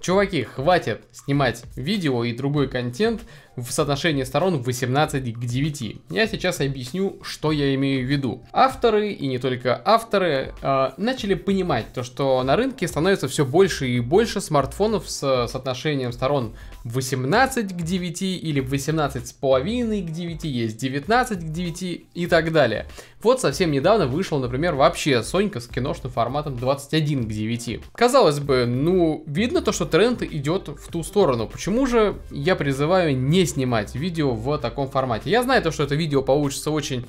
Чуваки, хватит снимать видео и другой контент в соотношении сторон 18 к 9. Я сейчас объясню, что я имею в виду. Авторы, и не только авторы, э, начали понимать то, что на рынке становится все больше и больше смартфонов с соотношением сторон 18 к 9 или 18 с половиной к 9, есть 19 к 9 и так далее. Вот совсем недавно вышел, например, вообще Сонька с киношным форматом 21 к 9. Казалось бы, ну, видно то, что тренд идет в ту сторону. Почему же я призываю не снимать видео в таком формате? Я знаю то, что это видео получится очень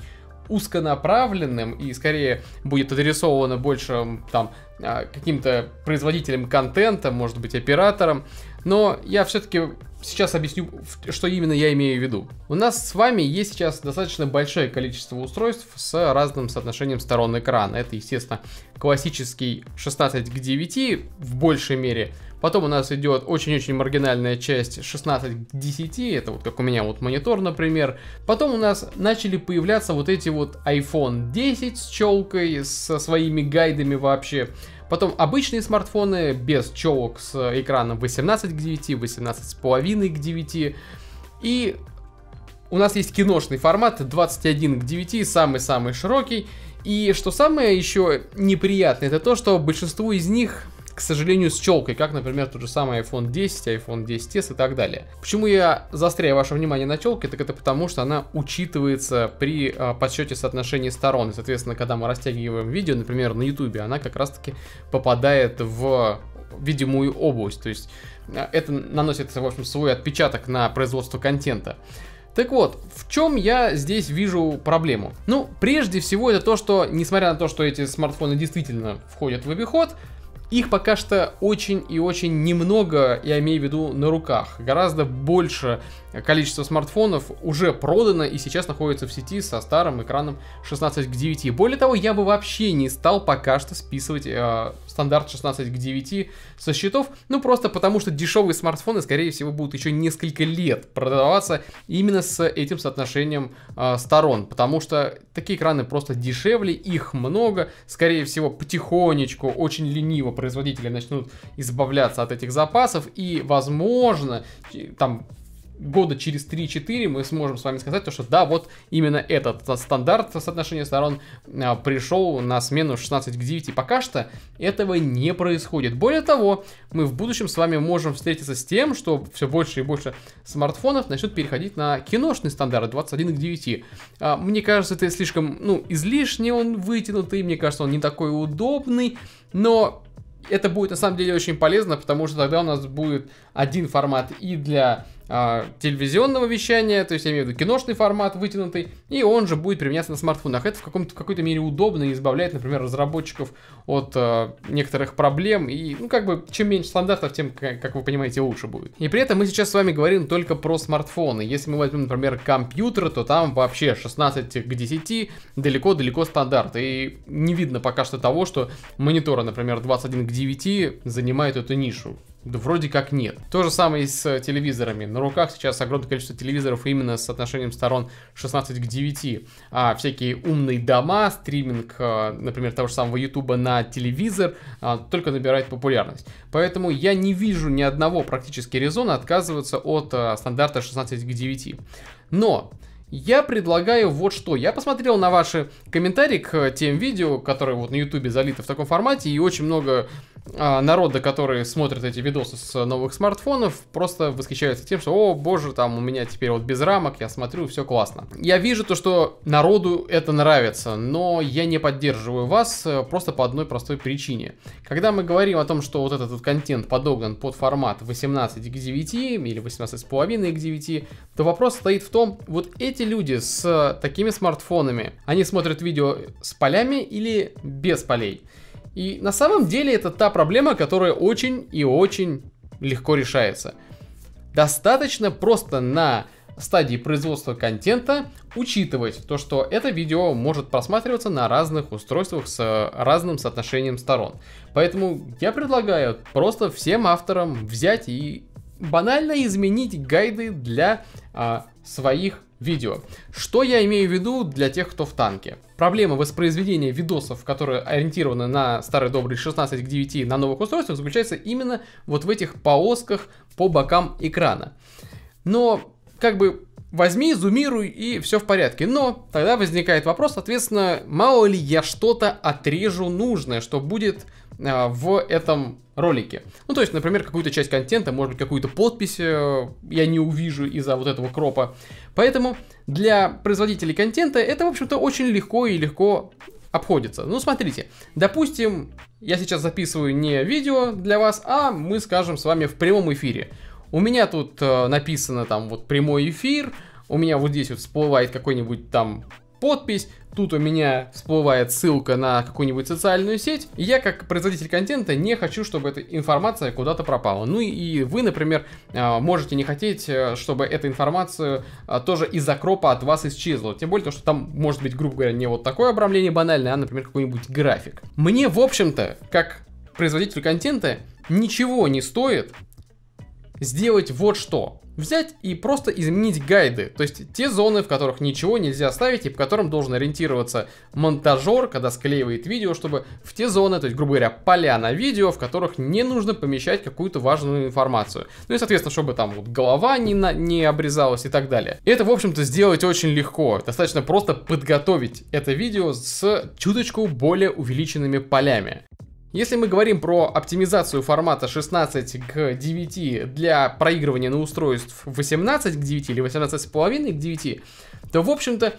узконаправленным и скорее будет адресовано больше там а, каким-то производителем контента, может быть, оператором. Но я все-таки сейчас объясню, что именно я имею в виду. У нас с вами есть сейчас достаточно большое количество устройств с разным соотношением сторон экрана. Это, естественно, классический 16 к 9 в большей мере Потом у нас идет очень-очень маргинальная часть 16 к 10, это вот как у меня вот монитор, например. Потом у нас начали появляться вот эти вот iPhone 10 с челкой, со своими гайдами вообще. Потом обычные смартфоны без челок с экраном 18 к 9, 18,5 к 9. И у нас есть киношный формат 21 к 9, самый-самый широкий. И что самое еще неприятное, это то, что большинству из них к сожалению, с челкой, как, например, тот же самый iPhone 10, iPhone 10s и так далее. Почему я заостряю ваше внимание на челке, так это потому, что она учитывается при а, подсчете соотношения сторон. И, соответственно, когда мы растягиваем видео, например, на YouTube, она как раз-таки попадает в видимую область. То есть а, это наносит, в общем, свой отпечаток на производство контента. Так вот, в чем я здесь вижу проблему? Ну, прежде всего, это то, что, несмотря на то, что эти смартфоны действительно входят в обиход, их пока что очень и очень немного, я имею в виду на руках. Гораздо больше количество смартфонов уже продано и сейчас находится в сети со старым экраном 16 к 9. Более того, я бы вообще не стал пока что списывать э, стандарт 16 к 9 со счетов, ну просто потому что дешевые смартфоны, скорее всего, будут еще несколько лет продаваться именно с этим соотношением э, сторон, потому что такие экраны просто дешевле, их много, скорее всего, потихонечку, очень лениво производители начнут избавляться от этих запасов, и, возможно, там года через 3-4 мы сможем с вами сказать, то, что да, вот именно этот стандарт соотношения сторон а, пришел на смену 16 к 9. Пока что этого не происходит. Более того, мы в будущем с вами можем встретиться с тем, что все больше и больше смартфонов начнут переходить на киношный стандарт 21 к 9. А, мне кажется, это слишком, ну, излишне он вытянутый, мне кажется, он не такой удобный, но это будет на самом деле очень полезно, потому что тогда у нас будет один формат и для а, телевизионного вещания, то есть я имею в виду киношный формат вытянутый, и он же будет применяться на смартфонах. Это в, каком-то, в какой-то мере удобно и избавляет, например, разработчиков от а, некоторых проблем, и, ну, как бы, чем меньше стандартов, тем, как, как вы понимаете, лучше будет. И при этом мы сейчас с вами говорим только про смартфоны. Если мы возьмем, например, компьютер, то там вообще 16 к 10 далеко-далеко стандарт, и не видно пока что того, что мониторы, например, 21 к 9 занимают эту нишу. Да вроде как нет. То же самое и с телевизорами. На руках сейчас огромное количество телевизоров именно с соотношением сторон 16 к 9. А всякие умные дома, стриминг, э, например, того же самого YouTube на телевизор, а, только набирает популярность. Поэтому я не вижу ни одного практически резона отказываться от э, стандарта 16 к 9. Но я предлагаю вот что. Я посмотрел на ваши комментарии к тем видео, которые вот на YouTube залиты в таком формате, и очень много а, народа, которые смотрят эти видосы с новых смартфонов, просто восхищаются тем, что, о боже, там у меня теперь вот без рамок, я смотрю, все классно. Я вижу то, что народу это нравится, но я не поддерживаю вас э, просто по одной простой причине. Когда мы говорим о том, что вот этот вот контент подогнан под формат 18 к 9 или 18,5 к 9, то вопрос стоит в том, вот эти люди с такими смартфонами, они смотрят видео с полями или без полей? И на самом деле это та проблема, которая очень и очень легко решается. Достаточно просто на стадии производства контента учитывать то, что это видео может просматриваться на разных устройствах с разным соотношением сторон. Поэтому я предлагаю просто всем авторам взять и банально изменить гайды для а, своих видео. Что я имею в виду для тех, кто в танке? Проблема воспроизведения видосов, которые ориентированы на старый добрый 16 к 9 на новых устройствах, заключается именно вот в этих полосках по бокам экрана. Но как бы возьми, зумируй и все в порядке. Но тогда возникает вопрос, соответственно, мало ли я что-то отрежу нужное, что будет э, в этом ролике. Ну, то есть, например, какую-то часть контента, может быть, какую-то подпись э, я не увижу из-за вот этого кропа. Поэтому для производителей контента это, в общем-то, очень легко и легко обходится. Ну, смотрите, допустим, я сейчас записываю не видео для вас, а мы скажем с вами в прямом эфире у меня тут э, написано там вот прямой эфир, у меня вот здесь вот всплывает какой-нибудь там подпись, тут у меня всплывает ссылка на какую-нибудь социальную сеть, и я как производитель контента не хочу, чтобы эта информация куда-то пропала. Ну и вы, например, э, можете не хотеть, э, чтобы эта информация э, тоже из-за кропа от вас исчезла. Тем более, то, что там может быть, грубо говоря, не вот такое обрамление банальное, а, например, какой-нибудь график. Мне, в общем-то, как производителю контента ничего не стоит сделать вот что. Взять и просто изменить гайды, то есть те зоны, в которых ничего нельзя ставить и по которым должен ориентироваться монтажер, когда склеивает видео, чтобы в те зоны, то есть, грубо говоря, поля на видео, в которых не нужно помещать какую-то важную информацию. Ну и, соответственно, чтобы там вот голова не, на, не обрезалась и так далее. это, в общем-то, сделать очень легко. Достаточно просто подготовить это видео с чуточку более увеличенными полями. Если мы говорим про оптимизацию формата 16 к 9 для проигрывания на устройств 18 к 9 или 18,5 к 9, то, в общем-то,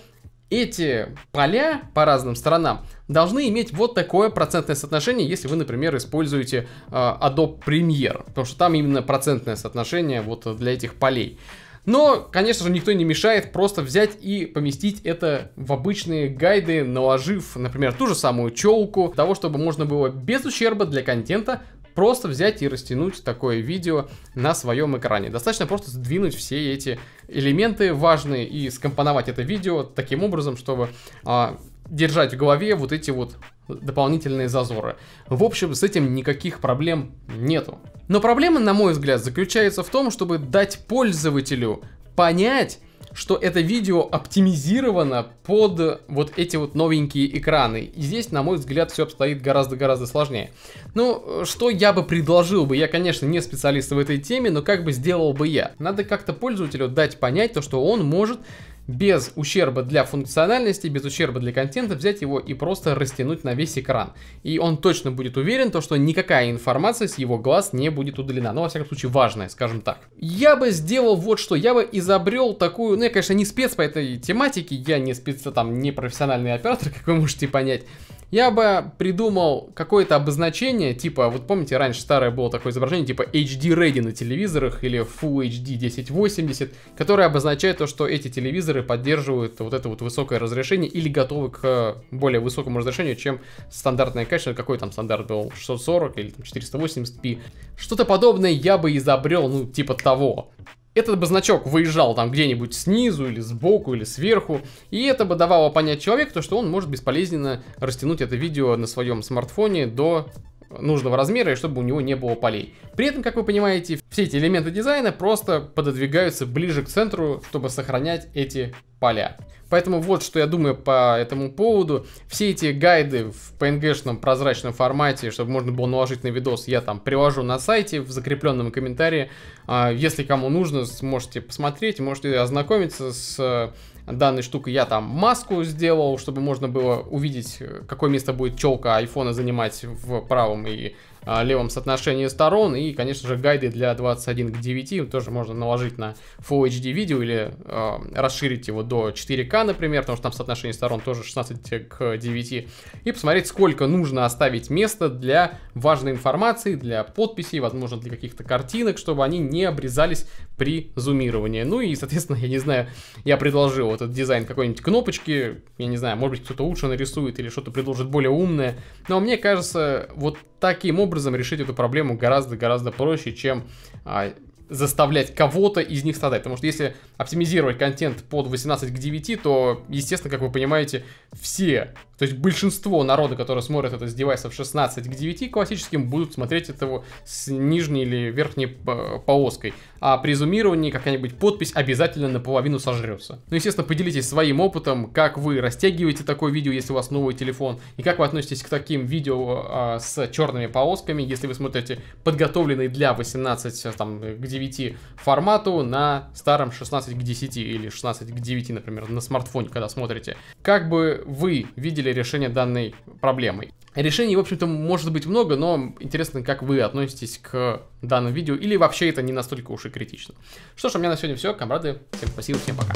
эти поля по разным сторонам должны иметь вот такое процентное соотношение, если вы, например, используете э, Adobe Premiere, потому что там именно процентное соотношение вот для этих полей. Но, конечно же, никто не мешает просто взять и поместить это в обычные гайды, наложив, например, ту же самую челку, того, чтобы можно было без ущерба для контента просто взять и растянуть такое видео на своем экране. Достаточно просто сдвинуть все эти элементы важные и скомпоновать это видео таким образом, чтобы а, держать в голове вот эти вот дополнительные зазоры. В общем, с этим никаких проблем нету. Но проблема, на мой взгляд, заключается в том, чтобы дать пользователю понять, что это видео оптимизировано под вот эти вот новенькие экраны. И здесь, на мой взгляд, все обстоит гораздо-гораздо сложнее. Ну, что я бы предложил бы? Я, конечно, не специалист в этой теме, но как бы сделал бы я? Надо как-то пользователю дать понять то, что он может без ущерба для функциональности, без ущерба для контента, взять его и просто растянуть на весь экран. И он точно будет уверен, то, что никакая информация с его глаз не будет удалена. Но, ну, во всяком случае, важная, скажем так. Я бы сделал вот что. Я бы изобрел такую... Ну, я, конечно, не спец по этой тематике. Я не спец, там, не профессиональный оператор, как вы можете понять я бы придумал какое-то обозначение, типа, вот помните, раньше старое было такое изображение, типа HD Ready на телевизорах или Full HD 1080, которое обозначает то, что эти телевизоры поддерживают вот это вот высокое разрешение или готовы к э, более высокому разрешению, чем стандартное качество, какой там стандарт был, 640 или там 480p. Что-то подобное я бы изобрел, ну, типа того этот бы значок выезжал там где-нибудь снизу или сбоку или сверху, и это бы давало понять человеку, что он может бесполезненно растянуть это видео на своем смартфоне до нужного размера и чтобы у него не было полей. При этом, как вы понимаете, все эти элементы дизайна просто пододвигаются ближе к центру, чтобы сохранять эти поля. Поэтому вот что я думаю по этому поводу. Все эти гайды в PNG-шном прозрачном формате, чтобы можно было наложить на видос, я там приложу на сайте в закрепленном комментарии. А, если кому нужно, сможете посмотреть, можете ознакомиться с данной штукой. Я там маску сделал, чтобы можно было увидеть, э, какое место будет челка айфона занимать в правом и Э, левом соотношении сторон. И, конечно же, гайды для 21 к 9 тоже можно наложить на Full HD видео или э, расширить его до 4К, например, потому что там соотношение сторон тоже 16 к 9. И посмотреть, сколько нужно оставить места для важной информации, для подписей, возможно, для каких-то картинок, чтобы они не обрезались при зумировании. Ну и, соответственно, я не знаю, я предложил этот дизайн какой-нибудь кнопочки, я не знаю, может быть, кто-то лучше нарисует или что-то предложит более умное. Но мне кажется, вот таким образом образом решить эту проблему гораздо-гораздо проще, чем а, заставлять кого-то из них страдать. Потому что если оптимизировать контент под 18 к 9, то, естественно, как вы понимаете, все то есть большинство народа, которые смотрят это с девайсов 16 к 9 классическим, будут смотреть этого с нижней или верхней э, полоской. А при зумировании какая-нибудь подпись обязательно наполовину сожрется. Ну, естественно, поделитесь своим опытом, как вы растягиваете такое видео, если у вас новый телефон, и как вы относитесь к таким видео э, с черными полосками, если вы смотрите подготовленный для 18 э, там, к 9 формату на старом 16 к 10 или 16 к 9, например, на смартфоне, когда смотрите. Как бы вы видели видели решение данной проблемы. Решений, в общем-то, может быть много, но интересно, как вы относитесь к данному видео, или вообще это не настолько уж и критично. Что ж, у меня на сегодня все. Комрады, всем спасибо, всем пока.